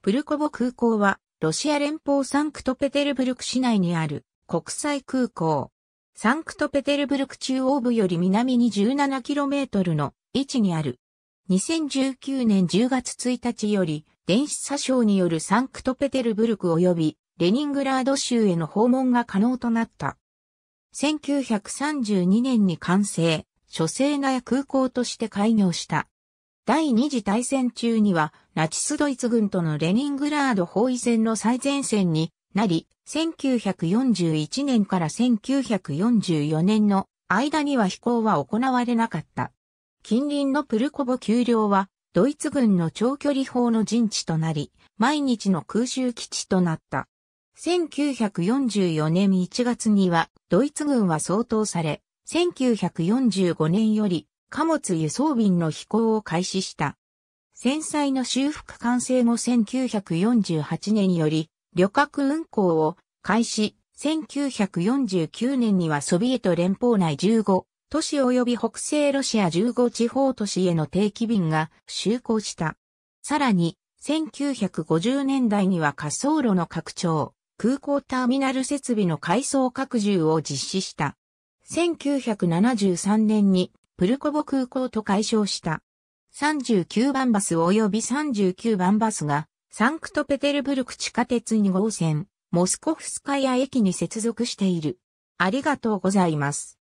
プルコボ空港は、ロシア連邦サンクトペテルブルク市内にある国際空港。サンクトペテルブルク中央部より南に 17km の位置にある。2019年10月1日より、電子詐称によるサンクトペテルブルク及びレニングラード州への訪問が可能となった。1932年に完成、諸がや空港として開業した。第二次大戦中には、ナチスドイツ軍とのレニングラード包囲戦の最前線になり、1941年から1944年の間には飛行は行われなかった。近隣のプルコボ丘陵は、ドイツ軍の長距離砲の陣地となり、毎日の空襲基地となった。1944年1月には、ドイツ軍は掃討され、1945年より貨物輸送便の飛行を開始した。戦災の修復完成後1948年により旅客運行を開始、1949年にはソビエト連邦内15都市及び北西ロシア15地方都市への定期便が就航した。さらに、1950年代には滑走路の拡張、空港ターミナル設備の改装拡充を実施した。1973年にプルコボ空港と解消した。39番バス及び39番バスが、サンクトペテルブルク地下鉄2号線、モスコフスカヤ駅に接続している。ありがとうございます。